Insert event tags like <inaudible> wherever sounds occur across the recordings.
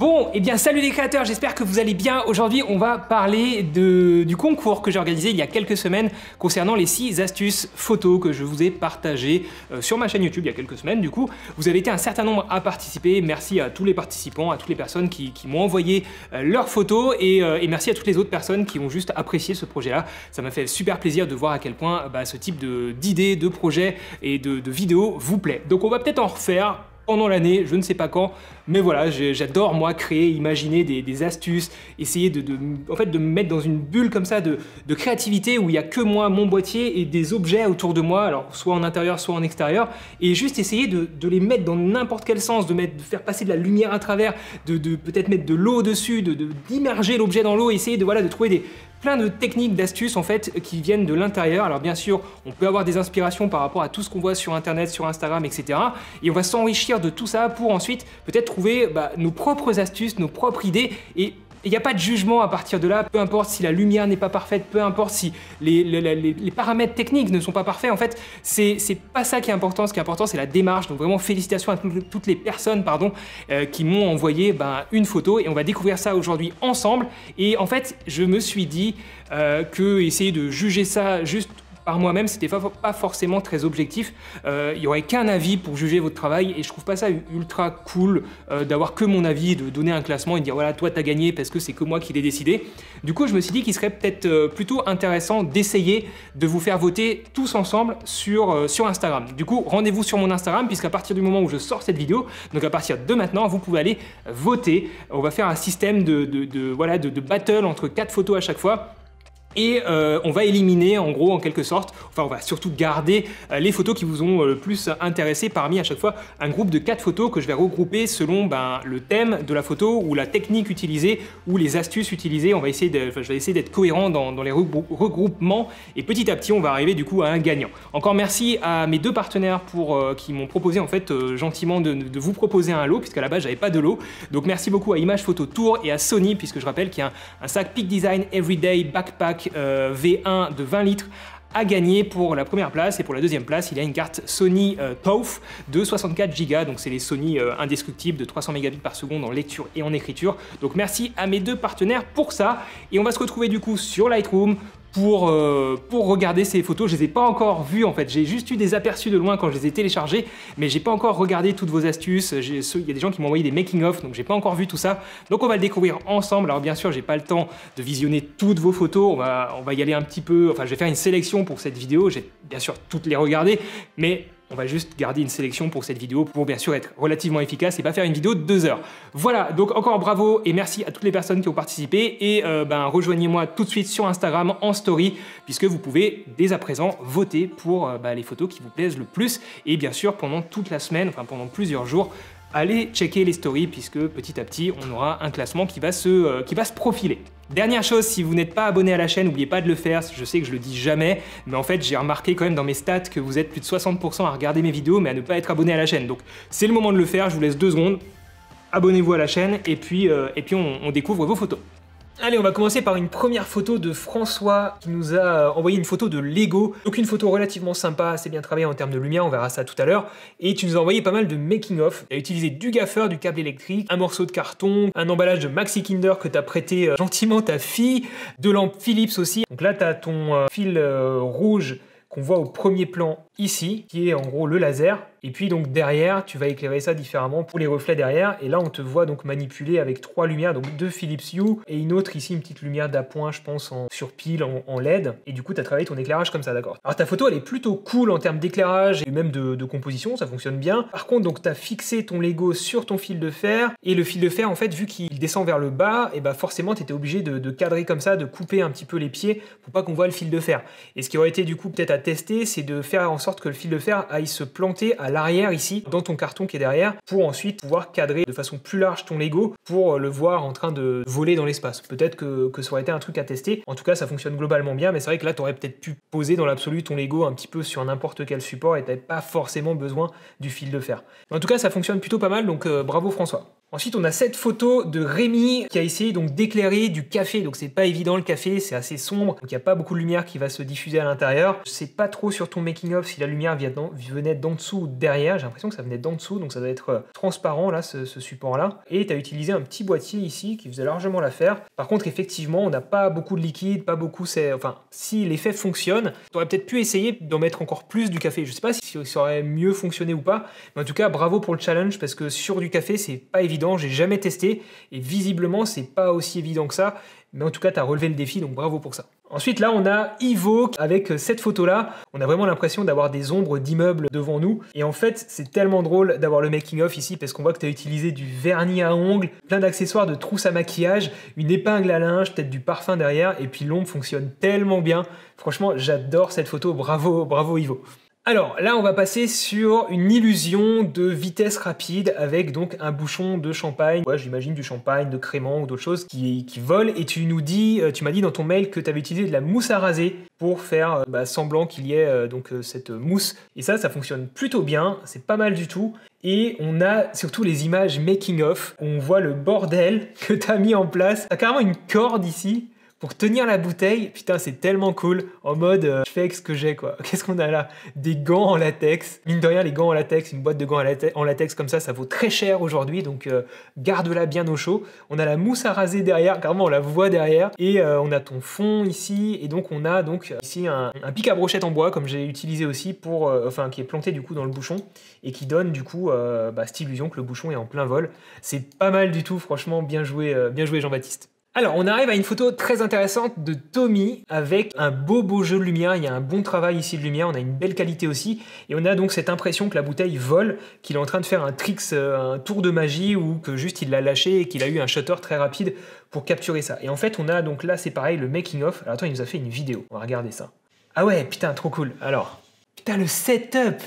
Bon, et eh bien salut les créateurs, j'espère que vous allez bien. Aujourd'hui, on va parler du concours que j'ai organisé il y a quelques semaines concernant les 6 astuces photos que je vous ai partagées euh, sur ma chaîne YouTube il y a quelques semaines. Du coup, vous avez été un certain nombre à participer. Merci à tous les participants, à toutes les personnes qui, m'ont envoyé euh, leurs photos euh, et, merci à toutes les autres personnes qui ont juste apprécié ce projet-là. Ça m'a fait super plaisir de voir à quel point bah, ce type d'idées, de, projets et de, de vidéos vous plaît. Donc on va peut-être en refaire pendant l'année, je ne sais pas quand, mais voilà, j'adore moi créer, imaginer des, astuces, essayer de, en fait, de me mettre dans une bulle comme ça de, créativité où il n'y a que moi, mon boîtier et des objets autour de moi, alors soit en intérieur, soit en extérieur, et juste essayer de, les mettre dans n'importe quel sens, de, mettre, de faire passer de la lumière à travers, de, peut-être mettre de l'eau dessus, d'immerger l'objet dans l'eau, essayer de, voilà, de trouver des, plein de techniques, d'astuces en fait qui viennent de l'intérieur. Alors bien sûr, on peut avoir des inspirations par rapport à tout ce qu'on voit sur internet, sur Instagram, etc. Et on va s'enrichir de tout ça pour ensuite peut-être trouver bah, nos propres astuces, nos propres idées et il n'y a pas de jugement à partir de là, peu importe si la lumière n'est pas parfaite, peu importe si les, paramètres techniques ne sont pas parfaits, en fait, c'est pas ça qui est important, ce qui est important c'est la démarche, donc vraiment félicitations à toutes les personnes pardon, euh, qui m'ont envoyé ben, une photo, et on va découvrir ça aujourd'hui ensemble, et en fait, je me suis dit euh, que essayer de juger ça juste moi-même, c'était pas forcément très objectif. Euh, il y aurait qu'un avis pour juger votre travail et je trouve pas ça ultra cool euh, d'avoir que mon avis, de donner un classement et dire voilà, toi t'as gagné parce que c'est que moi qui l'ai décidé. Du coup, je me suis dit qu'il serait peut-être euh, plutôt intéressant d'essayer de vous faire voter tous ensemble sur, sur Instagram. Du coup, rendez-vous sur mon Instagram puisqu'à partir du moment où je sors cette vidéo, donc à partir de maintenant, vous pouvez aller voter. On va faire un système de, voilà, de battle entre quatre photos à chaque fois et euh, on va éliminer en gros en quelque sorte, enfin on va surtout garder euh, les photos qui vous ont euh, le plus intéressé parmi à chaque fois un groupe de 4 photos que je vais regrouper selon ben, le thème de la photo ou la technique utilisée ou les astuces utilisées. On va essayer je vais essayer d'être cohérent dans, les regroupements et petit à petit on va arriver du coup à un gagnant. Encore merci à mes deux partenaires pour, qui m'ont proposé en fait gentiment de, vous proposer un lot puisqu'à la base j'avais pas de lot. Donc merci beaucoup à Image Photo Tour et à Sony puisque je rappelle qu'il y a un sac Peak Design Everyday Backpack euh, V1 de 20 litres à gagner pour la première place et pour la deuxième place il y a une carte Sony euh, de 64 Go donc c'est les Sony euh, de 300 mégabits par seconde en lecture et en écriture donc merci à mes deux partenaires pour ça et on va se retrouver du coup sur Lightroom euh, pour, regarder ces photos. Je les ai pas encore vues en fait, j'ai juste eu des aperçus de loin quand je les ai téléchargées, mais j'ai pas encore regardé toutes vos astuces. Il y a des gens qui m'ont envoyé des making-of, donc j'ai pas encore vu tout ça. Donc on va le découvrir ensemble. Alors bien sûr, j'ai pas le temps de visionner toutes vos photos, on va, on va y aller un petit peu, enfin je vais faire une sélection pour cette vidéo, j'ai bien sûr toutes les regarder, mais on va juste garder une sélection pour cette vidéo pour bien sûr être relativement efficace et pas faire une vidéo de deux heures. Voilà, donc encore bravo et merci à toutes les personnes qui ont participé et euh, ben, rejoignez-moi tout de suite sur Instagram en story puisque vous pouvez dès à présent voter pour euh, ben, les photos qui vous plaisent le plus et bien sûr pendant toute la semaine, enfin pendant plusieurs jours, allez checker les stories puisque petit à petit on aura un classement qui va euh, qui va se profiler. Dernière chose, si vous n'êtes pas abonné à la chaîne, n'oubliez pas de le faire, je sais que je le dis jamais, mais en fait j'ai remarqué quand même dans mes stats que vous êtes plus de 60% à regarder mes vidéos mais à ne pas être abonné à la chaîne. Donc c'est le moment de le faire, je vous laisse deux secondes, abonnez-vous à la chaîne et puis, euh, et puis on découvre vos photos. Allez, on va commencer par une première photo de François qui nous a euh, envoyé une photo de Lego. Donc une photo relativement sympa, assez bien travaillée en termes de lumière, on verra ça tout à l'heure. Et tu nous as envoyé pas mal de making-of. Tu as utilisé du gaffeur, du câble électrique, un morceau de carton, un emballage de Maxi Kinder que tu as prêté euh, gentiment ta fille, de lampes Philips aussi. Donc là, tu as ton euh, fil rouge qu'on voit au premier plan ici, qui est en gros le laser. Et puis donc derrière, tu vas éclairer ça différemment pour les reflets derrière. Et là, on te voit donc manipuler avec trois lumières, donc deux Philips Hue et une autre ici, une petite lumière d'appoint, je pense, en, sur pile, en, LED. Et du coup, tu as travaillé ton éclairage comme ça, d'accord. Alors ta photo, elle est plutôt cool en termes d'éclairage et même de, composition, ça fonctionne bien. Par contre, donc tu as fixé ton Lego sur ton fil de fer. Et le fil de fer, en fait, vu qu'il descend vers le bas, et eh bah ben, forcément, tu étais obligé de, de cadrer comme ça, de couper un petit peu les pieds pour pas qu'on voit le fil de fer. Et ce qui aurait été du coup peut-être à tester, c'est de faire en sorte que le fil de fer aille se planter à l'arrière ici, dans ton carton qui est derrière, pour ensuite pouvoir cadrer de façon plus large ton Lego pour euh, le voir en train de voler dans l'espace. Peut-être que, que, ça aurait été un truc à tester. En tout cas, ça fonctionne globalement bien, mais c'est vrai que là, tu aurais peut-être pu poser dans l'absolu ton Lego un petit peu sur n'importe quel support et tu pas forcément besoin du fil de fer. En tout cas, ça fonctionne plutôt pas mal, donc euh, bravo François. Ensuite, on a cette photo de Rémi qui a essayé donc d'éclairer du café. Donc c'est pas évident le café, c'est assez sombre, donc il n'y a pas beaucoup de lumière qui va se diffuser à l'intérieur. Je sais pas trop sur ton making of si la lumière venait d'en dessous ou derrière. J'ai l'impression que ça venait d'en dessous, donc ça doit être euh, transparent là, ce, support là. Et tu as utilisé un petit boîtier ici qui faisait largement l'affaire. Par contre, effectivement, on n'a pas beaucoup de liquide, pas beaucoup. C'est enfin si l'effet fonctionne, tu aurais peut-être pu essayer d'en mettre encore plus du café. Je sais pas si ça aurait mieux fonctionné ou pas, mais en tout cas, bravo pour le challenge parce que sur du café, c'est pas évident j'ai jamais testé, et visiblement c'est pas aussi évident que ça, mais en tout cas tu as relevé le défi, donc bravo pour ça. Ensuite là on a Ivo avec cette photo là, on a vraiment l'impression d'avoir des ombres d'immeubles devant nous, et en fait c'est tellement drôle d'avoir le making of ici parce qu'on voit que tu as utilisé du vernis à ongles, plein d'accessoires de trousse à maquillage, une épingle à linge, peut-être du parfum derrière, et puis l'ombre fonctionne tellement bien, franchement j'adore cette photo, bravo, bravo Ivo. Alors là, on va passer sur une illusion de vitesse rapide avec donc un bouchon de champagne. Ouais, J'imagine du champagne, de crément ou d'autres choses qui, qui volent. Et tu nous dis, euh, tu m'as dit dans ton mail que tu avais utilisé de la mousse à raser pour faire euh, bah, semblant qu'il y ait euh, donc cette mousse. Et ça, ça fonctionne plutôt bien. C'est pas mal du tout. Et on a surtout les images making of. On voit le bordel <laughs> que tu as mis en place. T'as carrément une corde ici pour tenir la bouteille, putain, c'est tellement cool. En mode, euh, je fais avec ce que j'ai, quoi. <laughs> Qu'est-ce qu'on a là Des gants en latex. Mine de rien, les gants en latex, une boîte de gants en latex comme ça, ça vaut très cher aujourd'hui. Donc, euh, garde-la bien au chaud. On a la mousse à raser derrière, carrément, on la voit derrière. Et euh, on a ton fond ici. Et donc, on a donc ici un, pic à brochette en bois, comme j'ai utilisé aussi pour. enfin, qui est planté du coup dans le bouchon. Et qui donne du coup bah, cette illusion que le bouchon est en plein vol. C'est pas mal du tout, franchement, bien joué, bien joué Jean-Baptiste. Alors, on arrive à une photo très intéressante de Tommy avec un beau beau jeu de lumière. Il y a un bon travail ici de lumière, on a une belle qualité aussi. Et on a donc cette impression que la bouteille vole, qu'il est en train de faire un tricks, euh, un tour de magie ou que juste il l'a lâché et qu'il a eu un shutter très rapide pour capturer ça. Et en fait, on a donc là, c'est pareil, le making of. Alors attends, il nous a fait une vidéo. On va regarder ça. Ah ouais, putain, trop cool. Alors, putain, le setup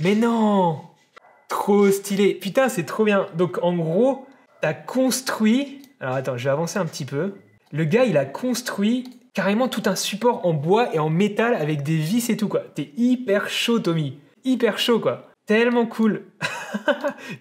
Mais non Trop stylé. Putain, c'est trop bien. Donc en gros, t'as construit alors attends, je vais avancer un petit peu. Le gars, il a construit carrément tout un support en bois et en métal avec des vis et tout, quoi. T'es hyper chaud, Tommy. Hyper chaud, quoi. Tellement cool. <laughs>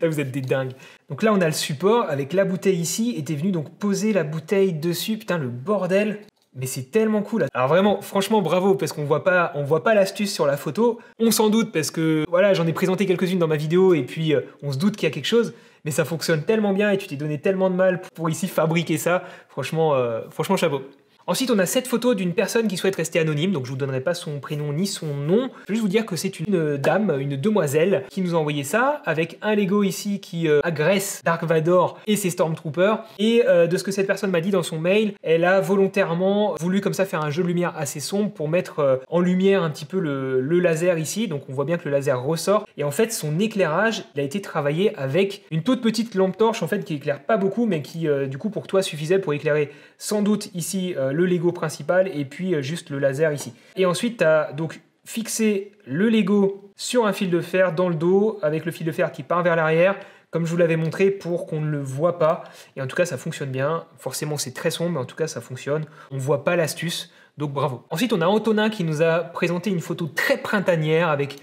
là, vous êtes des dingues. Donc là, on a le support avec la bouteille ici. Et t'es venu donc poser la bouteille dessus. Putain, le bordel. Mais c'est tellement cool. Alors vraiment, franchement, bravo parce qu'on voit pas, on voit pas l'astuce sur la photo. On s'en doute parce que voilà, j'en ai présenté quelques-unes dans ma vidéo et puis euh, on se doute qu'il y a quelque chose mais ça fonctionne tellement bien et tu t'es donné tellement de mal pour ici fabriquer ça. Franchement, euh, franchement chapeau. Ensuite, on a cette photo d'une personne qui souhaite rester anonyme, donc je vous donnerai pas son prénom ni son nom. Je vais juste vous dire que c'est une dame, une demoiselle, qui nous a envoyé ça, avec un Lego ici qui euh, agresse Dark Vador et ses Stormtroopers. Et euh, de ce que cette personne m'a dit dans son mail, elle a volontairement voulu comme ça faire un jeu de lumière assez sombre pour mettre euh, en lumière un petit peu le, laser ici. Donc on voit bien que le laser ressort. Et en fait, son éclairage, il a été travaillé avec une toute petite lampe torche en fait qui éclaire pas beaucoup, mais qui du coup pour toi suffisait pour éclairer sans doute ici le Lego principal et puis euh, juste le laser ici. Et ensuite, tu as donc fixé le Lego sur un fil de fer dans le dos avec le fil de fer qui part vers l'arrière comme je vous l'avais montré pour qu'on ne le voit pas et en tout cas ça fonctionne bien forcément c'est très sombre en tout cas ça fonctionne on voit pas l'astuce donc bravo ensuite on a Antonin qui nous a présenté une photo très printanière avec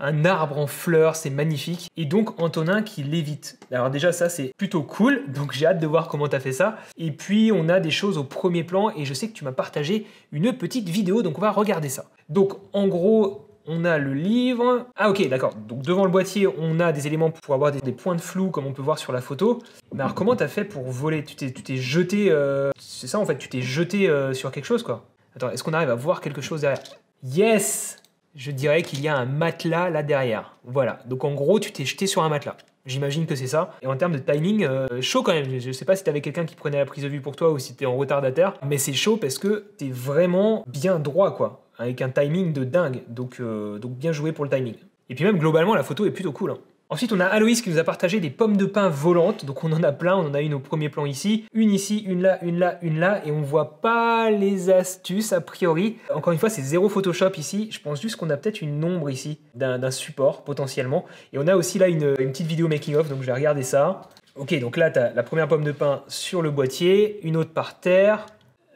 un arbre en fleurs, c'est magnifique. Et donc Antonin qui lévite. Alors déjà ça c'est plutôt cool, donc j'ai hâte de voir comment t'as fait ça. Et puis on a des choses au premier plan et je sais que tu m'as partagé une petite vidéo, donc on va regarder ça. Donc en gros, on a le livre. Ah ok, d'accord. Donc devant le boîtier, on a des éléments pour avoir des, points de flou, comme on peut voir sur la photo. Mais alors comment t'as fait pour voler Tu t'es jeté... Euh, c'est ça en fait, tu t'es jeté euh, sur quelque chose quoi. Attends, est-ce qu'on arrive à voir quelque chose derrière Yes je dirais qu'il y a un matelas là derrière. Voilà, donc en gros, tu t'es jeté sur un matelas. J'imagine que c'est ça. Et en termes de timing, euh, chaud quand même. Je sais pas si avais quelqu'un qui prenait la prise de vue pour toi ou si t'es en retardataire, mais c'est chaud parce que t'es vraiment bien droit, quoi. Avec un timing de dingue. Donc, euh, donc bien joué pour le timing. Et puis même globalement, la photo est plutôt cool. Hein. Ensuite, on a Aloïs qui nous a partagé des pommes de pin volantes. Donc on en a plein, on en a une au premier plan ici, une ici, une là, une là, une là, et on voit pas les astuces a priori. Encore une fois, c'est zéro Photoshop ici. Je pense juste qu'on a peut-être une ombre ici d'un support potentiellement. Et on a aussi là une, petite vidéo making of, donc je vais regarder ça. Ok, donc là, tu as la première pomme de pin sur le boîtier, une autre par terre.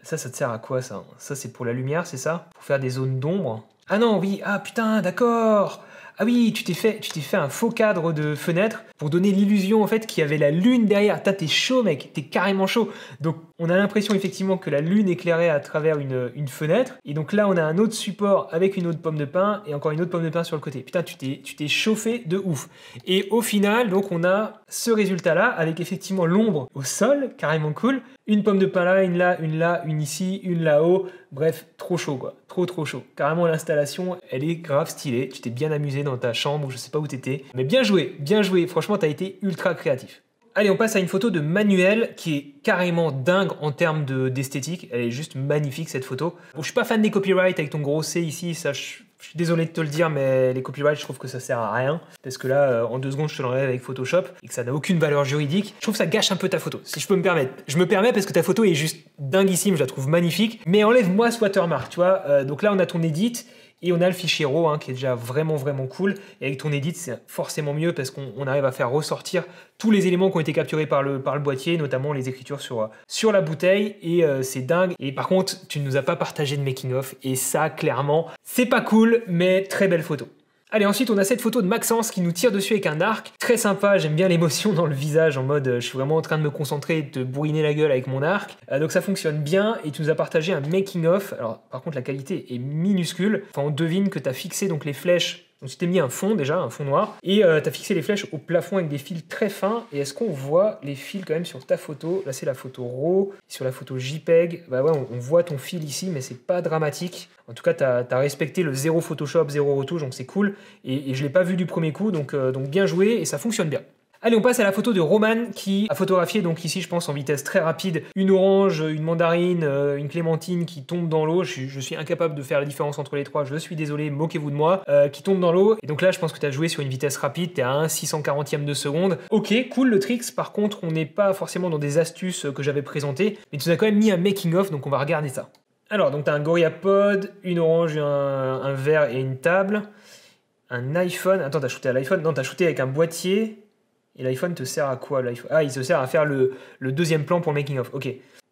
Ça, ça te sert à quoi ça Ça, c'est pour la lumière, c'est ça Pour faire des zones d'ombre Ah non, oui, ah putain, d'accord ah oui, tu t'es fait, tu t'es fait un faux cadre de fenêtre pour donner l'illusion en fait qu'il y avait la lune derrière. T'as, t'es chaud, mec, t'es carrément chaud. Donc on a l'impression effectivement que la lune éclairait à travers une, fenêtre. Et donc là, on a un autre support avec une autre pomme de pin et encore une autre pomme de pin sur le côté. Putain, tu t'es, tu t'es chauffé de ouf. Et au final, donc on a ce résultat-là avec effectivement l'ombre au sol, carrément cool. Une pomme de pin là, une là, une là, une ici, une là-haut. Bref, trop chaud quoi. Trop trop chaud. Carrément l'installation, elle est grave stylée. Tu t'es bien amusé dans dans ta chambre, je sais pas où t'étais. Mais bien joué, bien joué, franchement t'as été ultra créatif. Allez, on passe à une photo de Manuel qui est carrément dingue en termes d'esthétique. Elle est juste magnifique cette photo. Bon, je suis pas fan des copyrights avec ton gros C ici, ça je, suis désolé de te le dire, mais les copyrights, je trouve que ça sert à rien. Parce que là, euh, en deux secondes, je te l'enlève avec Photoshop et que ça n'a aucune valeur juridique. Je trouve ça gâche un peu ta photo, si je peux me permettre. Je me permets parce que ta photo est juste dinguissime, je la trouve magnifique. Mais enlève-moi ce watermark, tu vois. Euh, donc là, on a ton edit. Et on a le fichier RAW hein, qui est déjà vraiment vraiment cool. Et avec ton edit, c'est forcément mieux parce qu'on arrive à faire ressortir tous les éléments qui ont été capturés par le, par le boîtier, notamment les écritures sur, euh, sur la bouteille. Et euh, c'est dingue. Et par contre, tu ne nous as pas partagé de making-of. Et ça, clairement, c'est pas cool, mais très belle photo. Allez, ensuite, on a cette photo de Maxence qui nous tire dessus avec un arc. Très sympa, j'aime bien l'émotion dans le visage, en mode euh, je suis vraiment en train de me concentrer et de bourriner la gueule avec mon arc. Euh, donc ça fonctionne bien, et tu nous as partagé un making-of. Alors, par contre, la qualité est minuscule. Enfin, on devine que tu as fixé donc les flèches donc tu t'es mis un fond déjà, un fond noir, et euh, t'as tu as fixé les flèches au plafond avec des fils très fins. Et est-ce qu'on voit les fils quand même sur ta photo Là c'est la photo RAW, sur la photo JPEG, bah ouais, on, voit ton fil ici, mais c'est pas dramatique. En tout cas, tu as, respecté le zéro Photoshop, zéro retouche, donc c'est cool. Et, je je l'ai pas vu du premier coup, donc, euh, donc bien joué, et ça fonctionne bien. Allez, on passe à la photo de Roman qui a photographié, donc ici je pense en vitesse très rapide, une orange, une mandarine, euh, une clémentine qui tombe dans l'eau. Je, suis incapable de faire la différence entre les trois, je suis désolé, moquez-vous de moi, euh, qui tombe dans l'eau. Et donc là, je pense que tu as joué sur une vitesse rapide, t'es à 1 640e de seconde. Ok, cool le tricks, par contre, on n'est pas forcément dans des astuces euh, que j'avais présentées, mais tu as quand même mis un making-of, donc on va regarder ça. Alors, donc tu as un gorillapod, une orange, un, verre et une table. Un iPhone. Attends, t'as shooté à l'iPhone Non, t'as shooté avec un boîtier. Et l'iPhone te sert à quoi Ah, il se sert à faire le, deuxième plan pour making of. Ok.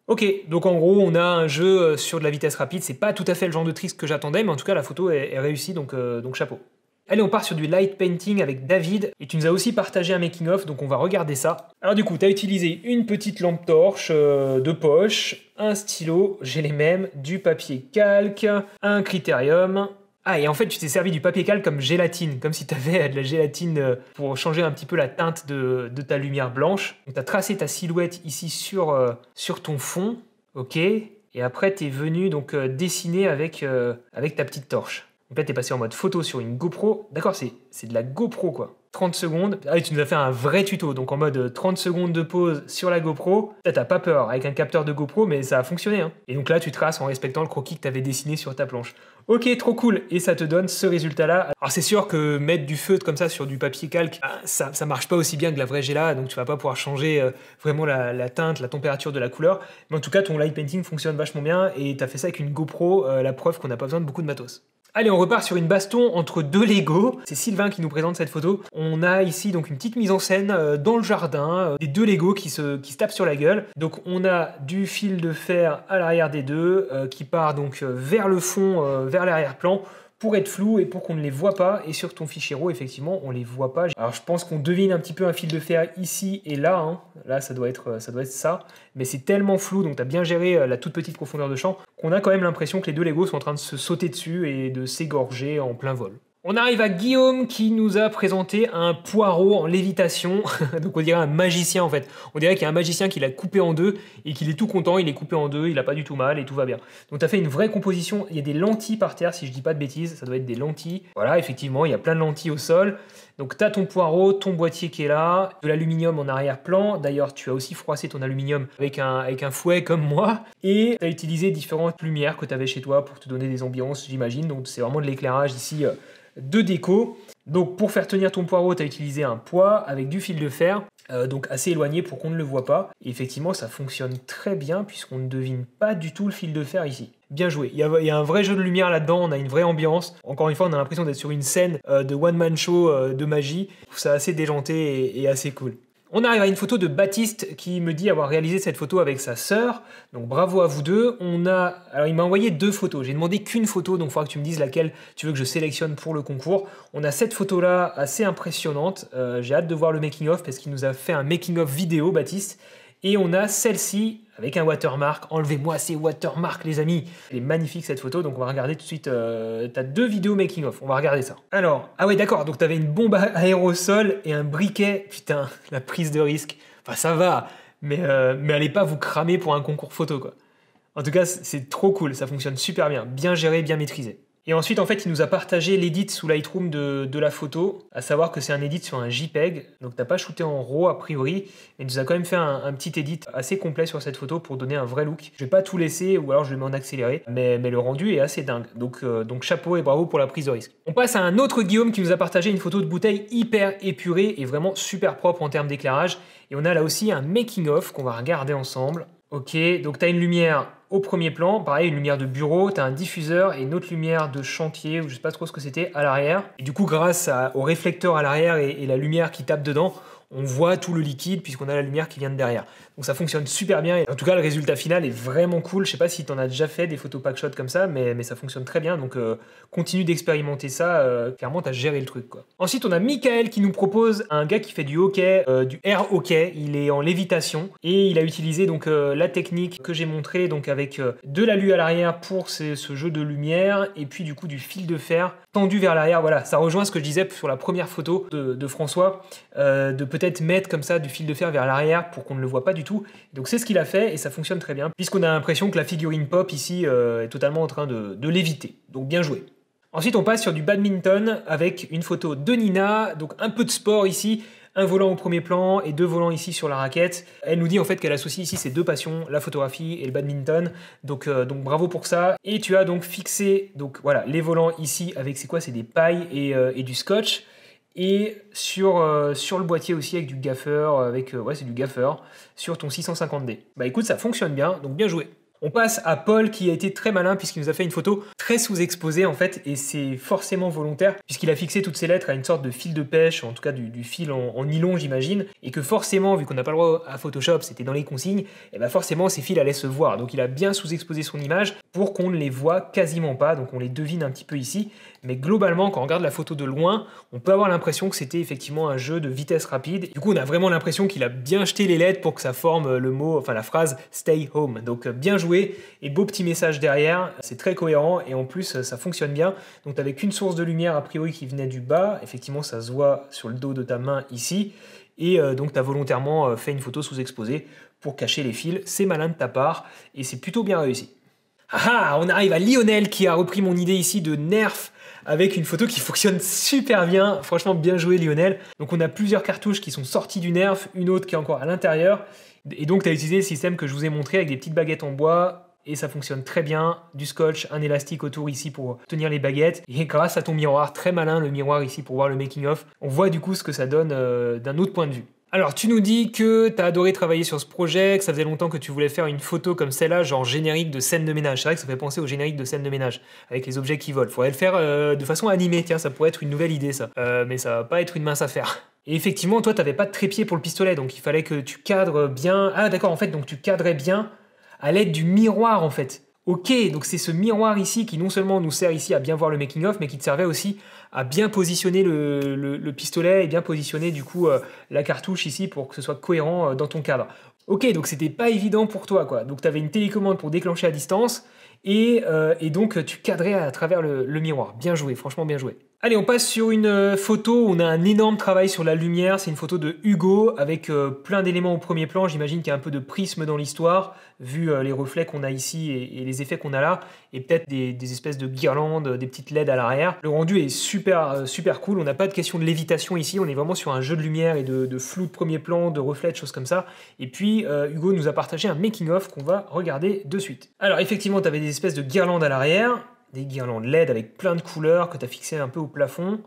Ok, donc en gros, on a un jeu euh, sur de la vitesse rapide. C'est pas tout à fait le genre de triste que j'attendais, mais en tout cas, la photo est, est réussie, donc, euh, donc chapeau. Allez, on part sur du light painting avec David, et tu nous as aussi partagé un making-of, donc on va regarder ça. Alors du coup, tu as utilisé une petite lampe torche euh, de poche, un stylo, j'ai les mêmes, du papier calque, un critérium, ah, et en fait, tu t'es servi du papier calque comme gélatine, comme si tu avais <laughs> de la gélatine euh, pour changer un petit peu la teinte de, ta lumière blanche. Tu as tracé ta silhouette ici sur, euh, sur ton fond, ok Et après, tu es venu donc euh, dessiner avec, avec ta petite torche. Donc là, tu es passé en mode photo sur une GoPro. D'accord, c'est de la GoPro, quoi. 30 secondes. Ah, tu nous as fait un vrai tuto, donc en mode 30 euh, secondes de pause sur la GoPro. t'as pas peur avec un capteur de GoPro, mais ça a fonctionné. Hein. Et donc là, tu traces en respectant le croquis que t'avais dessiné sur ta planche. Ok, trop cool, et ça te donne ce résultat-là. Alors c'est sûr que mettre du feutre comme ça sur du papier calque, bah, ça, ça marche pas aussi bien que la vraie Gela, donc tu vas pas pouvoir changer euh, vraiment la, teinte, la température de la couleur. Mais en tout cas, ton light painting fonctionne vachement bien, et t'as fait ça avec une GoPro, euh, la preuve qu'on n'a pas besoin de beaucoup de matos. Allez, on repart sur une baston entre deux Lego. C'est Sylvain qui nous présente cette photo. On a ici donc une petite mise en scène euh, dans le jardin euh, des deux Lego qui se, qui tapent sur la gueule. Donc on a du fil de fer à l'arrière des deux euh, qui part donc vers le fond, vers l'arrière-plan pour être flou et pour qu'on ne les voit pas. Et sur ton fichier effectivement, on les voit pas. Alors je pense qu'on devine un petit peu un fil de fer ici et là. Hein. Là, ça doit, être, ça doit être ça. Mais c'est tellement flou, donc tu as bien géré euh, la toute petite profondeur de champ, qu'on a quand même l'impression que les deux Legos sont en train de se sauter dessus et de s'égorger en plein vol. On arrive à Guillaume qui nous a présenté un poireau en lévitation. <laughs> Donc on dirait un magicien en fait. On dirait qu'il y a un magicien qui l'a coupé en deux et qu'il est tout content, il est coupé en deux, il n'a pas du tout mal et tout va bien. Donc tu as fait une vraie composition, il y a des lentilles par terre si je dis pas de bêtises, ça doit être des lentilles. Voilà, effectivement, il y a plein de lentilles au sol. Donc tu as ton poireau, ton boîtier qui est là, de l'aluminium en arrière-plan. D'ailleurs, tu as aussi froissé ton aluminium avec un, avec un fouet comme moi. Et tu as utilisé différentes lumières que tu avais chez toi pour te donner des ambiances, j'imagine. Donc c'est vraiment de l'éclairage ici. Euh, de déco. Donc pour faire tenir ton poireau, tu as utilisé un poids avec du fil de fer, euh, donc assez éloigné pour qu'on ne le voit pas. Et effectivement, ça fonctionne très bien puisqu'on ne devine pas du tout le fil de fer ici. Bien joué, il y, a, un vrai jeu de lumière là-dedans, on a une vraie ambiance. Encore une fois, on a l'impression d'être sur une scène euh, de one-man show euh, de magie. Je trouve ça assez déjanté et assez cool. On arrive à une photo de Baptiste qui me dit avoir réalisé cette photo avec sa sœur. Donc bravo à vous deux. On a, alors il m'a envoyé deux photos. J'ai demandé qu'une photo, donc il faudra que tu me dises laquelle tu veux que je sélectionne pour le concours. On a cette photo là assez impressionnante. Euh, j'ai hâte de voir le making of parce qu'il nous a fait un making of vidéo, Baptiste. Et on a celle-ci avec un watermark. Enlevez-moi ces watermarks, les amis. Elle est magnifique cette photo, donc on va regarder tout de suite. Tu euh, T'as deux vidéos making of, on va regarder ça. Alors, ah ouais, d'accord. Donc t'avais une bombe aérosol et un briquet. Putain, <laughs> la prise de risque. Enfin, ça va, euh, mais allez pas vous cramer pour un concours photo quoi. En tout cas, c'est trop cool, ça fonctionne super bien, bien géré, bien maîtrisé. Et ensuite, en fait, il nous a partagé l'édit sous Lightroom de, la photo, à savoir que c'est un edit sur un JPEG, donc t'as pas shooté en RAW a priori, mais il nous a quand même fait un, petit edit assez complet sur cette photo pour donner un vrai look. Je vais pas tout laisser, ou alors je vais m'en accélérer, mais, le rendu est assez dingue, donc, euh, donc chapeau et bravo pour la prise de risque. On passe à un autre Guillaume qui nous a partagé une photo de bouteille hyper épurée et vraiment super propre en termes d'éclairage, et on a là aussi un making-of qu'on va regarder ensemble. Ok, donc tu as une lumière au premier plan, pareil, une lumière de bureau, tu as un diffuseur et une autre lumière de chantier, ou je sais pas trop ce que c'était, à l'arrière. Et du coup, grâce au réflecteur à l'arrière et, la lumière qui tape dedans, on voit tout le liquide puisqu'on a la lumière qui vient de derrière. Donc ça fonctionne super bien. Et en tout cas, le résultat final est vraiment cool. Je sais pas si tu en as déjà fait des photos pack shot comme ça, mais, mais ça fonctionne très bien. Donc euh, continue d'expérimenter ça. Euh, clairement, tu as géré le truc. Quoi. Ensuite, on a Michael qui nous propose un gars qui fait du hockey, euh, du air hockey. Il est en lévitation et il a utilisé donc la technique que j'ai montrée, donc avec de la lue à l'arrière pour ce jeu de lumière et puis du coup du fil de fer tendu vers l'arrière. Voilà, ça rejoint ce que je disais sur la première photo de, de François de petit peut-être mettre comme ça du fil de fer vers l'arrière pour qu'on ne le voit pas du tout. Donc c'est ce qu'il a fait et ça fonctionne très bien, puisqu'on a l'impression que la figurine pop ici euh, est totalement en train de, l'éviter. Donc bien joué. Ensuite, on passe sur du badminton avec une photo de Nina, donc un peu de sport ici, un volant au premier plan et deux volants ici sur la raquette. Elle nous dit en fait qu'elle associe ici ses deux passions, la photographie et le badminton. Donc, euh, donc bravo pour ça. Et tu as donc fixé donc voilà les volants ici avec c'est quoi C'est des pailles et, euh, du scotch. Et euh, sur, le boîtier aussi avec du gaffeur, euh, avec euh, ouais c'est du gaffeur, sur ton 650D. Bah écoute, ça fonctionne bien, donc bien joué. On passe à Paul qui a été très malin puisqu'il nous a fait une photo très sous-exposée en fait et c'est forcément volontaire puisqu'il a fixé toutes ses lettres à une sorte de fil de pêche, en tout cas du, fil en, en nylon j'imagine, et que forcément vu qu'on n'a pas le droit à Photoshop, c'était dans les consignes, et eh bah ben, forcément ces fils allaient se voir. Donc il a bien sous-exposé son image pour qu'on ne les voit quasiment pas, donc on les devine un petit peu ici mais globalement, quand on regarde la photo de loin, on peut avoir l'impression que c'était effectivement un jeu de vitesse rapide. Du coup, on a vraiment l'impression qu'il a bien jeté les lettres pour que ça forme euh, le mot, enfin la phrase Stay Home. Donc euh, bien joué et beau petit message derrière. C'est très cohérent et en plus euh, ça fonctionne bien. Donc avec une source de lumière a priori qui venait du bas. Effectivement, ça se voit sur le dos de ta main ici. Et donc, tu as volontairement fait une photo sous-exposée pour cacher les fils. C'est malin de ta part et c'est plutôt bien réussi. Ah, ah on arrive à Lionel qui a repris mon idée ici de nerf avec une photo qui fonctionne super bien. Franchement, bien joué Lionel. Donc on a plusieurs cartouches qui sont sorties du nerf, une autre qui est encore à l'intérieur. Et donc tu as utilisé le système que je vous ai montré avec des petites baguettes en bois, et ça fonctionne très bien. Du scotch, un élastique autour ici pour tenir les baguettes et grâce à ton miroir très malin, le miroir ici pour voir le making of, on voit du coup ce que ça donne euh, d'un autre point de vue. Alors, tu nous dis que tu as adoré travailler sur ce projet, que ça faisait longtemps que tu voulais faire une photo comme celle-là, genre générique de scène de ménage. C'est vrai que ça fait penser au générique de scène de ménage, avec les objets qui volent. Faudrait le faire euh, de façon animée, tiens, ça pourrait être une nouvelle idée, ça. Euh, mais ça va pas être une mince affaire. Et effectivement, toi, t'avais pas de trépied pour le pistolet, donc il fallait que tu cadres bien. Ah, d'accord, en fait, donc tu cadrais bien à l'aide du miroir, en fait. Ok, donc c'est ce miroir ici qui non seulement nous sert ici à bien voir le making of, mais qui te servait aussi à bien positionner le, pistolet et bien positionner du coup euh, la cartouche ici pour que ce soit cohérent euh, dans ton cadre. Ok, donc c'était pas évident pour toi quoi. Donc tu avais une télécommande pour déclencher à distance et, euh, donc tu cadrais à travers le miroir. Bien joué, franchement bien joué. Allez, on passe sur une euh, photo. On a un énorme travail sur la lumière. C'est une photo de Hugo avec euh, plein d'éléments au premier plan. J'imagine qu'il y a un peu de prisme dans l'histoire, vu euh, les reflets qu'on a ici et, les effets qu'on a là, et peut-être des, espèces de guirlandes, des petites LED à l'arrière. Le rendu est super, super cool. On n'a pas de question de lévitation ici. On est vraiment sur un jeu de lumière et de, de flou de premier plan, de reflets, de choses comme ça. Et puis, Hugo nous a partagé un making-of qu'on va regarder de suite. Alors, effectivement, tu avais des espèces de guirlandes à l'arrière des guirlandes LED avec plein de couleurs que tu as fixées un peu au plafond.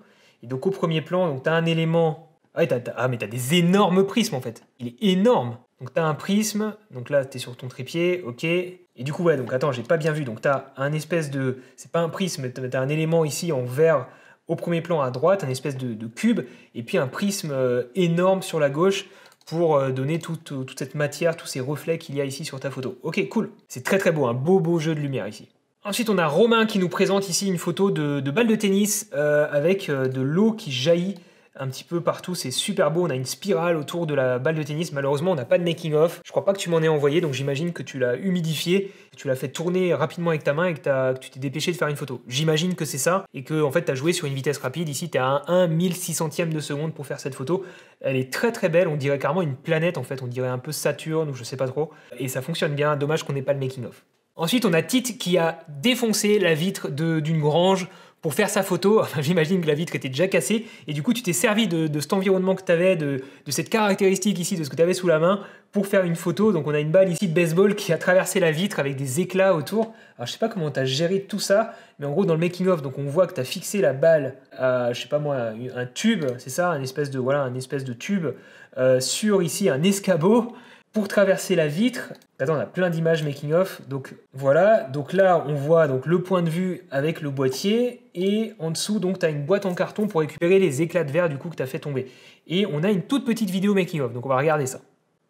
Et donc au premier plan, tu as un élément. Ah, ah mais tu as des énormes prismes en fait. Il est énorme. Donc tu as un prisme, donc là tu es sur ton trépied, ok. Et du coup, ouais, donc attends, j'ai pas bien vu. Donc tu as un espèce de. C'est pas un prisme, tu as un élément ici en vert au premier plan à droite, un espèce de, cube, et puis un prisme euh, énorme sur la gauche pour euh, donner toute toute cette matière, tous ces reflets qu'il y a ici sur ta photo. Ok, cool. C'est très très beau, un beau beau jeu de lumière ici. Ensuite, on a Romain qui nous présente ici une photo de, balle de tennis euh, avec euh, de l'eau qui jaillit un petit peu partout. C'est super beau. On a une spirale autour de la balle de tennis. Malheureusement, on n'a pas de making off. Je crois pas que tu m'en aies envoyé, donc j'imagine que tu l'as humidifié, tu l'as fait tourner rapidement avec ta main et que, tu t'es dépêché de faire une photo. J'imagine que c'est ça et que en fait, tu as joué sur une vitesse rapide. Ici, tu as un 1600ème de seconde pour faire cette photo. Elle est très très belle. On dirait carrément une planète en fait. On dirait un peu Saturne ou je sais pas trop. Et ça fonctionne bien. Dommage qu'on n'ait pas le making off. Ensuite, on a Tite qui a défoncé la vitre d'une grange pour faire sa photo. <laughs> j'imagine que la vitre était déjà cassée. Et du coup, tu t'es servi de, cet environnement que tu avais, de, cette caractéristique ici, de ce que tu avais sous la main, pour faire une photo. Donc, on a une balle ici de baseball qui a traversé la vitre avec des éclats autour. Alors, je sais pas comment tu as géré tout ça, mais en gros, dans le making-of, donc on voit que tu as fixé la balle à, je sais pas moi, un tube, c'est ça, un espèce de, voilà, un espèce de tube, euh, sur ici un escabeau. Pour traverser la vitre, attends, on a plein d'images making-of. Donc voilà, donc là on voit donc le point de vue avec le boîtier et en dessous donc tu as une boîte en carton pour récupérer les éclats de verre du coup que tu as fait tomber. Et on a une toute petite vidéo making-of, donc on va regarder ça.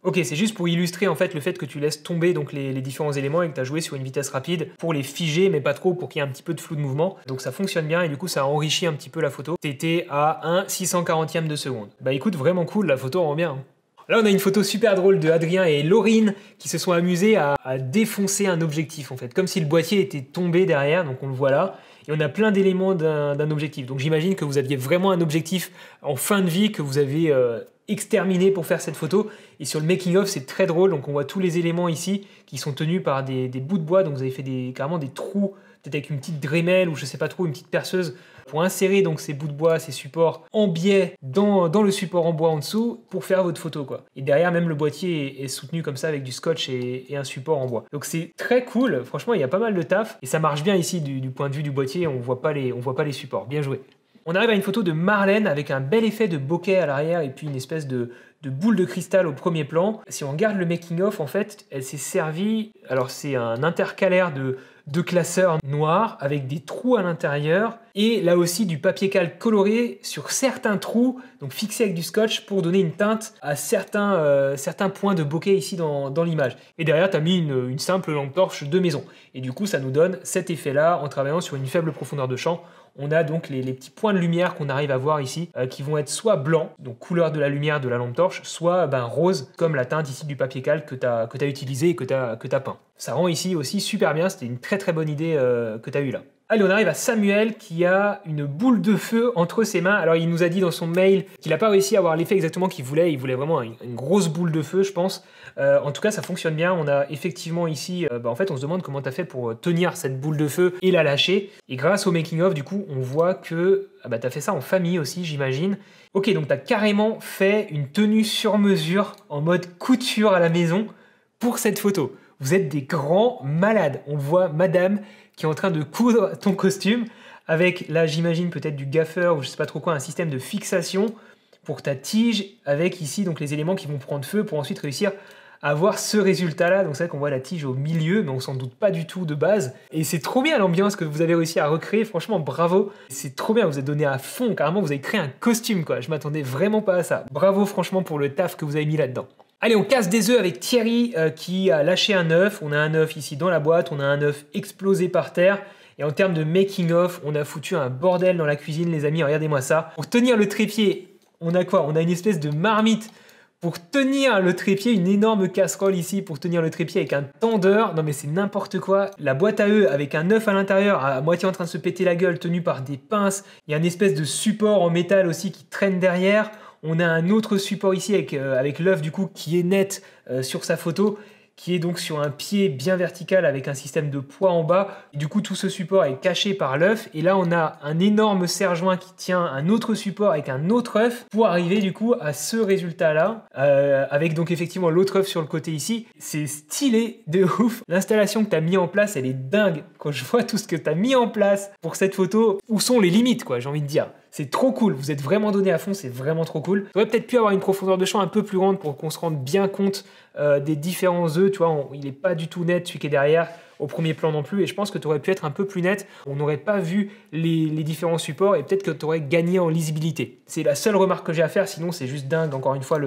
Ok, c'est juste pour illustrer en fait le fait que tu laisses tomber donc les, différents éléments et que tu as joué sur une vitesse rapide pour les figer, mais pas trop, pour qu'il y ait un petit peu de flou de mouvement. Donc ça fonctionne bien et du coup ça enrichit un petit peu la photo. étais à 1 640e de seconde. Bah écoute, vraiment cool, la photo rend bien. Hein. Là, on a une photo super drôle de Adrien et Laurine qui se sont amusés à, défoncer un objectif, en fait, comme si le boîtier était tombé derrière, donc on le voit là. Et on a plein d'éléments d'un objectif. Donc j'imagine que vous aviez vraiment un objectif en fin de vie que vous avez euh, exterminé pour faire cette photo. Et sur le making-of, c'est très drôle. Donc on voit tous les éléments ici qui sont tenus par des, bouts de bois. Donc vous avez fait des, carrément des trous peut-être avec une petite Dremel ou je sais pas trop, une petite perceuse pour insérer donc ces bouts de bois, ces supports en biais dans, le support en bois en dessous pour faire votre photo quoi. Et derrière même le boîtier est, soutenu comme ça avec du scotch et, un support en bois. Donc c'est très cool, franchement il y a pas mal de taf et ça marche bien ici du, point de vue du boîtier, on voit pas les, on voit pas les supports, bien joué. On arrive à une photo de Marlène avec un bel effet de bokeh à l'arrière et puis une espèce de, de boule de cristal au premier plan. Si on regarde le making-of, en fait, elle s'est servie. Alors, c'est un intercalaire de, de classeurs noirs avec des trous à l'intérieur et là aussi du papier calque coloré sur certains trous, donc fixé avec du scotch pour donner une teinte à certains, euh, certains points de bokeh ici dans, l'image. Et derrière, tu as mis une, une simple lampe torche de maison. Et du coup, ça nous donne cet effet-là en travaillant sur une faible profondeur de champ on a donc les, petits points de lumière qu'on arrive à voir ici, euh, qui vont être soit blanc, donc couleur de la lumière de la lampe torche, soit ben, rose, comme la teinte ici du papier calque que tu as, utilisé et que tu as, peint. Ça rend ici aussi super bien, c'était une très très bonne idée euh, que tu as eue là. Allez, on arrive à Samuel qui a une boule de feu entre ses mains. Alors, il nous a dit dans son mail qu'il n'a pas réussi à avoir l'effet exactement qu'il voulait. Il voulait vraiment une, grosse boule de feu, je pense. Euh, en tout cas, ça fonctionne bien. On a effectivement ici, euh, bah, en fait, on se demande comment tu as fait pour euh, tenir cette boule de feu et la lâcher. Et grâce au making-of, du coup, on voit que ah bah, tu as fait ça en famille aussi, j'imagine. Ok, donc tu as carrément fait une tenue sur mesure en mode couture à la maison pour cette photo. Vous êtes des grands malades. On voit madame qui est en train de coudre ton costume avec, là j'imagine peut-être du gaffeur ou je sais pas trop quoi, un système de fixation pour ta tige avec ici donc les éléments qui vont prendre feu pour ensuite réussir à avoir ce résultat là. Donc c'est vrai qu'on voit la tige au milieu mais on s'en doute pas du tout de base. Et c'est trop bien l'ambiance que vous avez réussi à recréer, franchement bravo. C'est trop bien, vous êtes donné à fond, carrément vous avez créé un costume quoi, je m'attendais vraiment pas à ça. Bravo franchement pour le taf que vous avez mis là-dedans. Allez, on casse des œufs avec Thierry euh, qui a lâché un œuf. On a un œuf ici dans la boîte, on a un œuf explosé par terre. Et en termes de making off on a foutu un bordel dans la cuisine, les amis, regardez-moi ça. Pour tenir le trépied, on a quoi On a une espèce de marmite pour tenir le trépied, une énorme casserole ici pour tenir le trépied avec un tendeur. Non mais c'est n'importe quoi. La boîte à œufs avec un œuf à l'intérieur, à moitié en train de se péter la gueule, tenu par des pinces. Il y a une espèce de support en métal aussi qui traîne derrière. On a un autre support ici avec, euh, avec l'œuf du coup qui est net euh, sur sa photo qui est donc sur un pied bien vertical avec un système de poids en bas. du coup, tout ce support est caché par l'œuf. Et là, on a un énorme serre-joint qui tient un autre support avec un autre œuf pour arriver du coup à ce résultat-là, euh, avec donc effectivement l'autre œuf sur le côté ici. C'est stylé de <laughs> ouf. L'installation que tu as mis en place, elle est dingue. Quand je vois tout ce que tu as mis en place pour cette photo, où sont les limites, quoi, j'ai envie de dire. C'est trop cool. Vous êtes vraiment donné à fond, c'est vraiment trop cool. aurais peut-être pu avoir une profondeur de champ un peu plus grande pour qu'on se rende bien compte euh, des différents œufs. Tu vois, il n'est pas du tout net celui qui est derrière au premier plan non plus. Et je pense que tu aurais pu être un peu plus net. On n'aurait pas vu les, différents supports et peut-être que tu aurais gagné en lisibilité. C'est la seule remarque que j'ai à faire. Sinon, c'est juste dingue, encore une fois,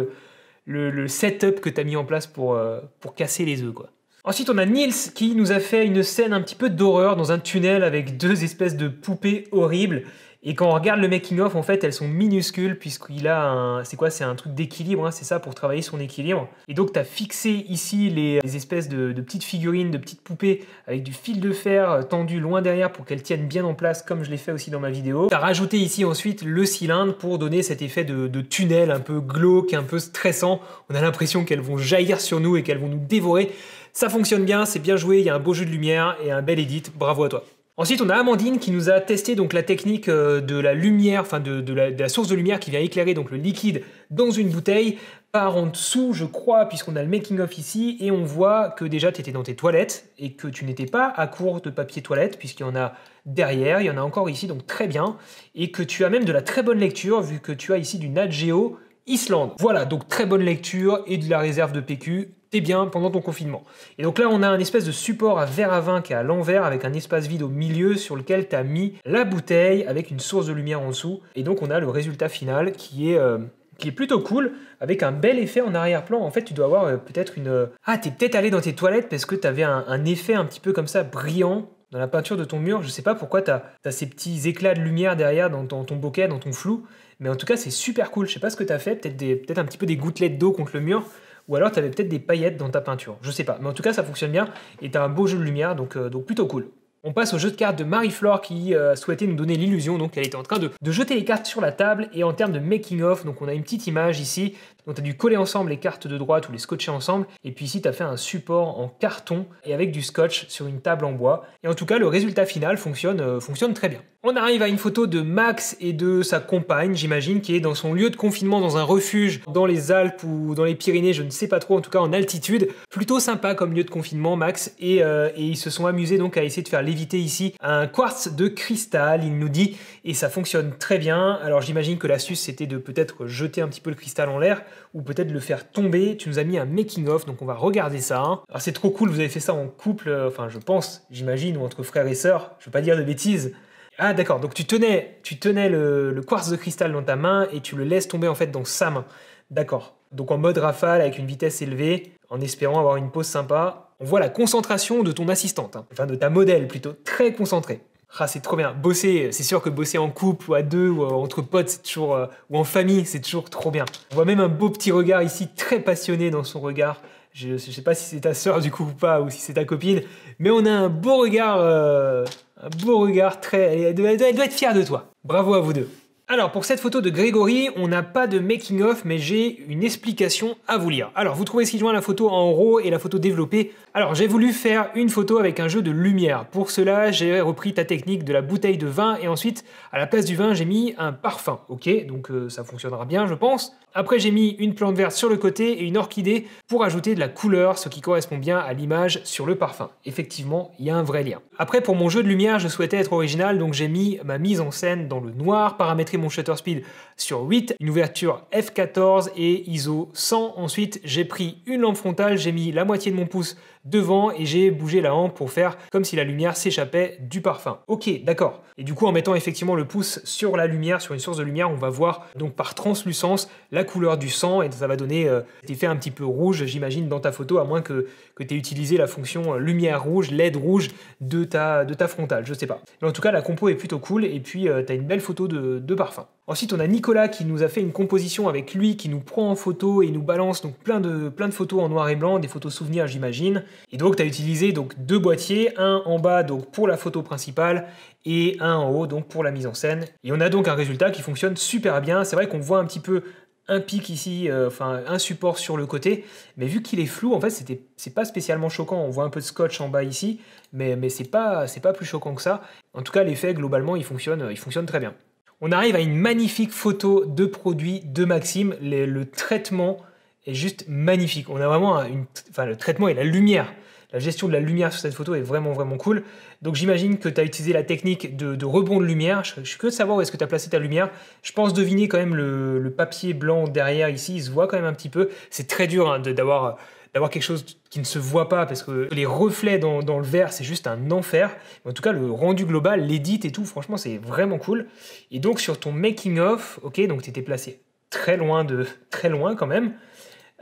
le, setup que tu as mis en place pour, euh, pour casser les œufs. Ensuite, on a Nils qui nous a fait une scène un petit peu d'horreur dans un tunnel avec deux espèces de poupées horribles. Et quand on regarde le making-of, en fait, elles sont minuscules puisqu'il a un... C'est quoi C'est un truc d'équilibre, hein, c'est ça, pour travailler son équilibre. Et donc, tu as fixé ici les, espèces de, petites figurines, de petites poupées avec du fil de fer euh, tendu loin derrière pour qu'elles tiennent bien en place, comme je l'ai fait aussi dans ma vidéo. Tu as rajouté ici ensuite le cylindre pour donner cet effet de, de tunnel un peu glauque, un peu stressant. On a l'impression qu'elles vont jaillir sur nous et qu'elles vont nous dévorer. Ça fonctionne bien, c'est bien joué, il y a un beau jeu de lumière et un bel edit. Bravo à toi. Ensuite, on a Amandine qui nous a testé donc la technique euh, de la lumière, enfin de, la, source de lumière qui vient éclairer donc le liquide dans une bouteille par en dessous, je crois, puisqu'on a le making-of ici, et on voit que déjà tu étais dans tes toilettes et que tu n'étais pas à court de papier toilette, puisqu'il y en a derrière, il y en a encore ici, donc très bien, et que tu as même de la très bonne lecture, vu que tu as ici du Nadgeo Islande. Voilà, donc très bonne lecture et de la réserve de PQ t'es bien pendant ton confinement. Et donc là, on a un espèce de support à verre à vin qui est à l'envers avec un espace vide au milieu sur lequel tu mis la bouteille avec une source de lumière en dessous. Et donc, on a le résultat final qui est. Euh, qui est plutôt cool, avec un bel effet en arrière-plan. En fait, tu dois avoir euh, peut-être une... Euh, ah, t'es peut-être allé dans tes toilettes parce que t'avais un effet un petit peu comme ça, brillant, dans la peinture de ton mur, je sais pas pourquoi tu as, ces petits éclats de lumière derrière dans, ton bokeh, dans ton flou, mais en tout cas c'est super cool. Je sais pas ce que tu as fait, peut-être un petit peu des gouttelettes d'eau contre le mur, ou alors tu avais peut-être des paillettes dans ta peinture, je sais pas. Mais en tout cas ça fonctionne bien et tu as un beau jeu de lumière, euh, donc, plutôt cool. On passe au jeu de cartes de Marie-Flore qui euh, souhaitait nous donner l'illusion, donc elle était en train de, de, jeter les cartes sur la table et en termes de making of, donc on a une petite image ici donc tu as dû coller ensemble les cartes de droite ou les scotcher ensemble. Et puis ici, tu as fait un support en carton et avec du scotch sur une table en bois. Et en tout cas, le résultat final euh, fonctionne, très bien. On arrive à une photo de Max et de sa compagne, j'imagine, qui est dans son lieu de confinement, dans un refuge, dans les Alpes ou dans les Pyrénées, je ne sais pas trop, en tout cas en altitude. Plutôt sympa comme lieu de confinement, Max. Et, euh, et ils se sont amusés donc à essayer de faire léviter ici un quartz de cristal, il nous dit, et ça fonctionne très bien. Alors j'imagine que l'astuce c'était de peut-être jeter un petit peu le cristal en l'air ou peut-être le faire tomber. Tu nous as mis un making-of, donc on va regarder ça. Hein. Ah, c'est trop cool, vous avez fait ça en couple, euh, enfin je pense, j'imagine, ou entre frères et sœurs, je veux pas dire de bêtises. Ah d'accord, donc tu tenais, tu tenais le, quartz de cristal dans ta main et tu le laisses tomber en fait dans sa main. D'accord. Donc en mode rafale avec une vitesse élevée, en espérant avoir une pause sympa. On voit la concentration de ton assistante, hein, enfin de ta modèle plutôt, très concentrée. Ah, c'est trop bien. Bosser, c'est sûr que bosser en couple ou à deux ou euh, entre potes, c'est toujours euh, ou en famille, c'est toujours trop bien. On voit même un beau petit regard ici, très passionné dans son regard. Je ne sais pas si c'est ta soeur du coup ou pas, ou si c'est ta copine, mais on a un beau regard, euh, un beau regard très. elle doit être fière de toi. Bravo à vous deux. Alors pour cette photo de Grégory, on n'a pas de making of mais j'ai une explication à vous lire. Alors vous trouvez qui joint la photo en RAW et la photo développée. Alors j'ai voulu faire une photo avec un jeu de lumière. Pour cela, j'ai repris ta technique de la bouteille de vin et ensuite à la place du vin, j'ai mis un parfum. OK, donc euh, ça fonctionnera bien, je pense. Après, j'ai mis une plante verte sur le côté et une orchidée pour ajouter de la couleur, ce qui correspond bien à l'image sur le parfum. Effectivement, il y a un vrai lien. Après, pour mon jeu de lumière, je souhaitais être original, donc j'ai mis ma mise en scène dans le noir, paramétré mon shutter speed sur 8, une ouverture f14 et ISO 100. Ensuite, j'ai pris une lampe frontale, j'ai mis la moitié de mon pouce devant et j'ai bougé la lampe pour faire comme si la lumière s'échappait du parfum. Ok, d'accord. Et du coup, en mettant effectivement le pouce sur la lumière, sur une source de lumière, on va voir donc par translucence la couleur du sang et ça va donner euh, cet effet un petit peu rouge, j'imagine, dans ta photo, à moins que, que tu aies utilisé la fonction euh, lumière rouge, LED rouge de ta, de ta frontale, je sais pas. en tout cas, la compo est plutôt cool et puis euh, tu as une belle photo de, de parfum. Ensuite, on a Nicolas qui nous a fait une composition avec lui, qui nous prend en photo et nous balance donc plein de, plein de photos en noir et blanc, des photos souvenirs j'imagine. Et donc, tu as utilisé donc deux boîtiers, un en bas donc pour la photo principale et un en haut donc pour la mise en scène. Et on a donc un résultat qui fonctionne super bien. C'est vrai qu'on voit un petit peu un pic ici, euh, enfin un support sur le côté, mais vu qu'il est flou, en fait, c'était c'est pas spécialement choquant. On voit un peu de scotch en bas ici, mais, mais c'est pas c'est pas plus choquant que ça. En tout cas, l'effet globalement, il fonctionne, il fonctionne très bien. On arrive à une magnifique photo de produit de Maxime. Le, traitement est juste magnifique. On a vraiment une, le traitement et la lumière. La gestion de la lumière sur cette photo est vraiment vraiment cool. Donc j'imagine que tu as utilisé la technique de, rebond de lumière. Je, suis que de savoir où est-ce que tu as placé ta lumière. Je pense deviner quand même le, papier blanc derrière ici, il se voit quand même un petit peu. C'est très dur hein, d'avoir d'avoir quelque chose qui ne se voit pas parce que les reflets dans, le verre, c'est juste un enfer. en tout cas, le rendu global, l'édit et tout, franchement, c'est vraiment cool. Et donc, sur ton making-of, ok, donc tu étais placé très loin de. <laughs> très loin quand même.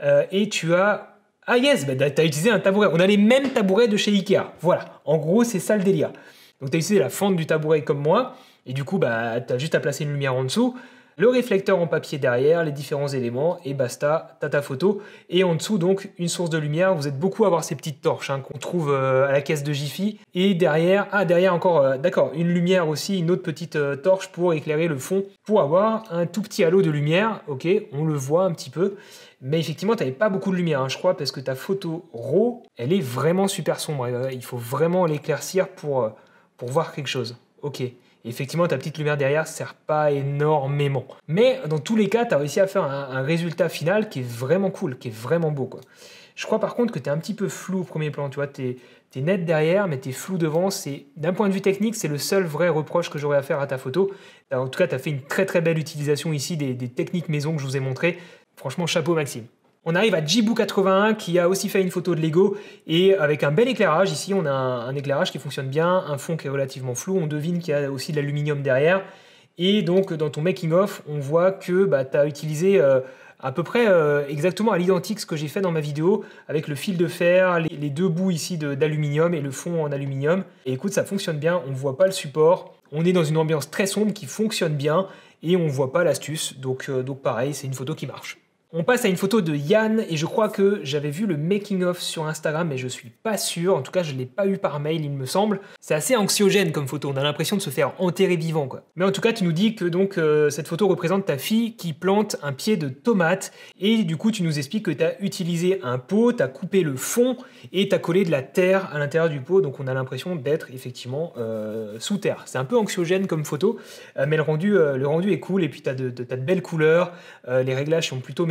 Euh, et tu as. Ah yes, bah, tu as utilisé un tabouret. On a les mêmes tabourets de chez Ikea. Voilà. En gros, c'est ça le délire. Donc, tu as utilisé la fente du tabouret comme moi. Et du coup, bah, tu as juste à placer une lumière en dessous le réflecteur en papier derrière, les différents éléments, et basta, ta photo. Et en dessous, donc, une source de lumière. Vous êtes beaucoup à avoir ces petites torches hein, qu'on trouve euh, à la caisse de Jiffy. Et derrière, ah, derrière encore, euh, d'accord, une lumière aussi, une autre petite euh, torche pour éclairer le fond, pour avoir un tout petit halo de lumière. Ok, on le voit un petit peu. Mais effectivement, tu pas beaucoup de lumière, hein, je crois, parce que ta photo RAW, elle est vraiment super sombre. Il faut vraiment l'éclaircir pour, pour voir quelque chose. Ok effectivement, ta petite lumière derrière sert pas énormément. Mais dans tous les cas, tu as réussi à faire un, résultat final qui est vraiment cool, qui est vraiment beau. Je crois par contre que tu es un petit peu flou au premier plan, tu vois, tu es, net derrière, mais tu es flou devant. D'un point de vue technique, c'est le seul vrai reproche que j'aurais à faire à ta photo. En tout cas, tu as fait une très très belle utilisation ici des, des techniques maison que je vous ai montrées. Franchement, chapeau Maxime. On arrive à Jibu 81 qui a aussi fait une photo de Lego et avec un bel éclairage. Ici, on a un, éclairage qui fonctionne bien, un fond qui est relativement flou. On devine qu'il y a aussi de l'aluminium derrière. Et donc, dans ton making-of, on voit que bah, tu as utilisé euh, à peu près euh, exactement à l'identique ce que j'ai fait dans ma vidéo avec le fil de fer, les, deux bouts ici d'aluminium et le fond en aluminium. Et écoute, ça fonctionne bien, on ne voit pas le support. On est dans une ambiance très sombre qui fonctionne bien et on ne voit pas l'astuce. Euh, donc pareil, c'est une photo qui marche. On passe à une photo de Yann et je crois que j'avais vu le making of sur Instagram mais je suis pas sûr, en tout cas je l'ai pas eu par mail il me semble. C'est assez anxiogène comme photo, on a l'impression de se faire enterrer vivant quoi. Mais en tout cas tu nous dis que donc euh, cette photo représente ta fille qui plante un pied de tomate et du coup tu nous expliques que tu as utilisé un pot, tu as coupé le fond et tu as collé de la terre à l'intérieur du pot donc on a l'impression d'être effectivement euh, sous terre. C'est un peu anxiogène comme photo euh, mais le rendu, le rendu est cool et puis tu as de, de belles couleurs, les réglages sont plutôt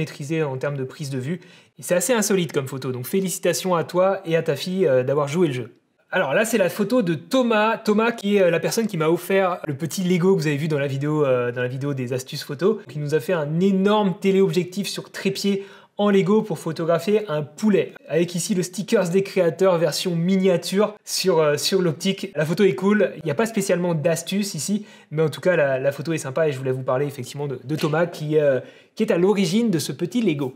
en termes de prise de vue. c'est assez insolite comme photo, donc félicitations à toi et à ta fille euh, d'avoir joué le jeu. Alors là, c'est la photo de Thomas. Thomas, qui est euh, la personne qui m'a offert le petit Lego que vous avez vu dans la vidéo, euh, dans la vidéo des astuces photo qui nous a fait un énorme téléobjectif sur trépied en Lego pour photographier un poulet. Avec ici le stickers des créateurs version miniature sur, euh, sur l'optique. La photo est cool, il n'y a pas spécialement d'astuces ici, mais en tout cas la, photo est sympa et je voulais vous parler effectivement de, Thomas qui, euh, qui est à l'origine de ce petit Lego.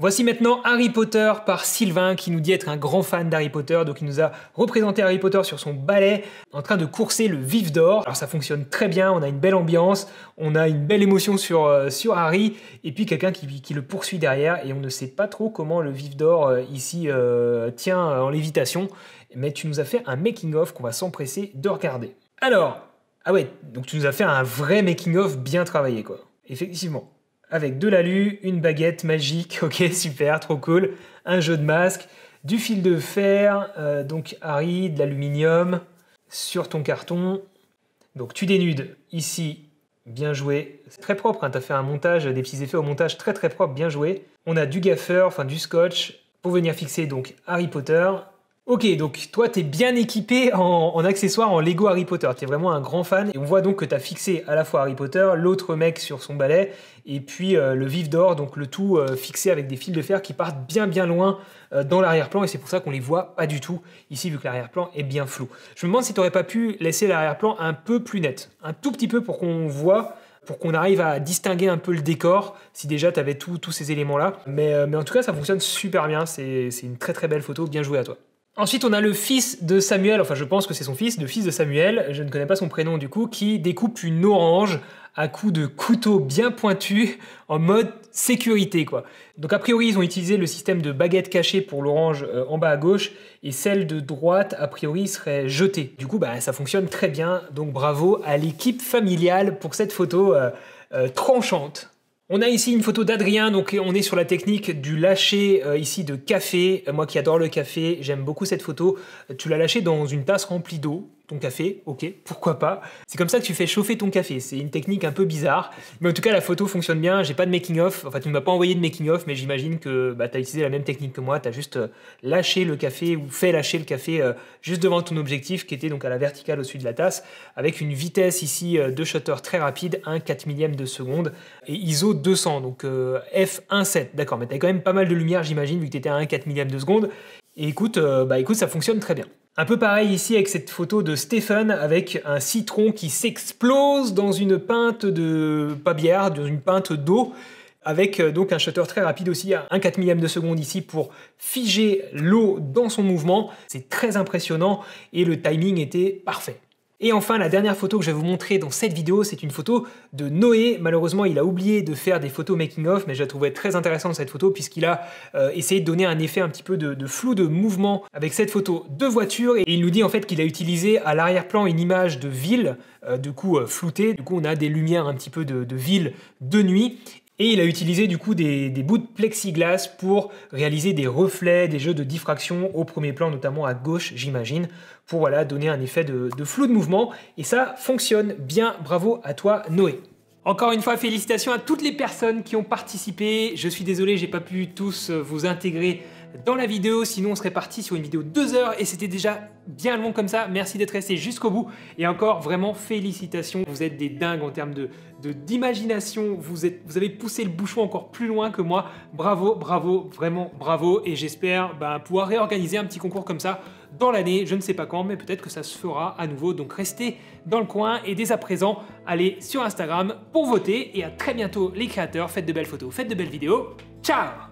Voici maintenant Harry Potter par Sylvain qui nous dit être un grand fan d'Harry Potter, donc il nous a représenté Harry Potter sur son balai, en train de courser le vif d'or. Alors ça fonctionne très bien, on a une belle ambiance, on a une belle émotion sur, euh, sur Harry, et puis quelqu'un qui, le poursuit derrière, et on ne sait pas trop comment le vif d'or euh, ici euh, tient en lévitation, mais tu nous as fait un making-of qu'on va s'empresser de regarder. Alors, ah ouais, donc tu nous as fait un vrai making-of bien travaillé quoi, effectivement avec de l'alu, une baguette magique, <laughs> ok super, trop cool, un jeu de masque, du fil de fer, euh, donc Harry, de l'aluminium, sur ton carton. Donc tu dénudes ici, bien joué, c'est très propre, hein. tu as fait un montage, des petits effets au montage très très propre, bien joué. On a du gaffer, enfin du scotch, pour venir fixer donc Harry Potter, Ok, donc toi, t'es bien équipé en, accessoires en Lego Harry Potter. T'es vraiment un grand fan. Et on voit donc que t'as fixé à la fois Harry Potter, l'autre mec sur son balai, et puis euh, le vif d'or, donc le tout euh, fixé avec des fils de fer qui partent bien bien loin euh, dans l'arrière-plan. Et c'est pour ça qu'on les voit pas du tout ici, vu que l'arrière-plan est bien flou. Je me demande si t'aurais pas pu laisser l'arrière-plan un peu plus net, un tout petit peu pour qu'on voit pour qu'on arrive à distinguer un peu le décor, si déjà tu avais tous ces éléments-là. Mais, mais en tout cas, ça fonctionne super bien, c'est une très très belle photo, bien joué à toi. Ensuite, on a le fils de Samuel, enfin je pense que c'est son fils, le fils de Samuel, je ne connais pas son prénom du coup, qui découpe une orange à coups de couteau bien pointu en mode sécurité quoi. Donc a priori, ils ont utilisé le système de baguette cachée pour l'orange euh, en bas à gauche et celle de droite a priori serait jetée. Du coup, bah ça fonctionne très bien. Donc bravo à l'équipe familiale pour cette photo euh, euh, tranchante. On a ici une photo d'Adrien, donc on est sur la technique du lâcher euh, ici de café. Euh, moi qui adore le café, j'aime beaucoup cette photo. Euh, tu l'as lâché dans une tasse remplie d'eau, ton café, ok, pourquoi pas. C'est comme ça que tu fais chauffer ton café, c'est une technique un peu bizarre, mais en tout cas la photo fonctionne bien, j'ai pas de making-of, enfin tu ne m'as pas envoyé de making off, mais j'imagine que bah, tu as utilisé la même technique que moi, tu as juste euh, lâché le café ou fait lâcher le café euh, juste devant ton objectif qui était donc à la verticale au-dessus de la tasse, avec une vitesse ici euh, de shutter très rapide, 1 4 millième de seconde, et ISO 200, donc f1.7, d'accord, mais tu as quand même pas mal de lumière j'imagine vu que tu étais à 1 4 millième de seconde, et écoute, bah, écoute ça fonctionne très bien. Un peu pareil ici avec cette photo de Stephen avec un citron qui s'explose dans une pinte de, pas dans une pinte d'eau avec euh, donc un shutter très rapide aussi, à 1 4 millième de seconde ici pour figer l'eau dans son mouvement. C'est très impressionnant et le timing était parfait. Et enfin, la dernière photo que je vais vous montrer dans cette vidéo, c'est une photo de Noé. Malheureusement, il a oublié de faire des photos making-of, mais je la trouvais très intéressante cette photo, puisqu'il a euh, essayé de donner un effet un petit peu de, flou de mouvement avec cette photo de voiture. Et il nous dit en fait qu'il a utilisé à l'arrière-plan une image de ville, euh, du coup euh, floutée. Du coup, on a des lumières un petit peu de, ville de nuit. Et il a utilisé du coup des, bouts de plexiglas pour réaliser des reflets, des jeux de diffraction au premier plan, notamment à gauche, j'imagine, pour voilà, donner un effet de, flou de mouvement. Et ça fonctionne bien. Bravo à toi, Noé. Encore une fois, félicitations à toutes les personnes qui ont participé. Je suis désolé, j'ai pas pu tous euh, vous intégrer dans la vidéo, sinon on serait parti sur une vidéo de 2 heures et c'était déjà bien long comme ça. Merci d'être resté jusqu'au bout et encore vraiment félicitations. Vous êtes des dingues en termes de d'imagination, vous, vous avez poussé le bouchon encore plus loin que moi. Bravo, bravo, vraiment bravo et j'espère ben, pouvoir réorganiser un petit concours comme ça dans l'année, je ne sais pas quand, mais peut-être que ça se fera à nouveau. Donc restez dans le coin et dès à présent, allez sur Instagram pour voter et à très bientôt les créateurs. Faites de belles photos, faites de belles vidéos. Ciao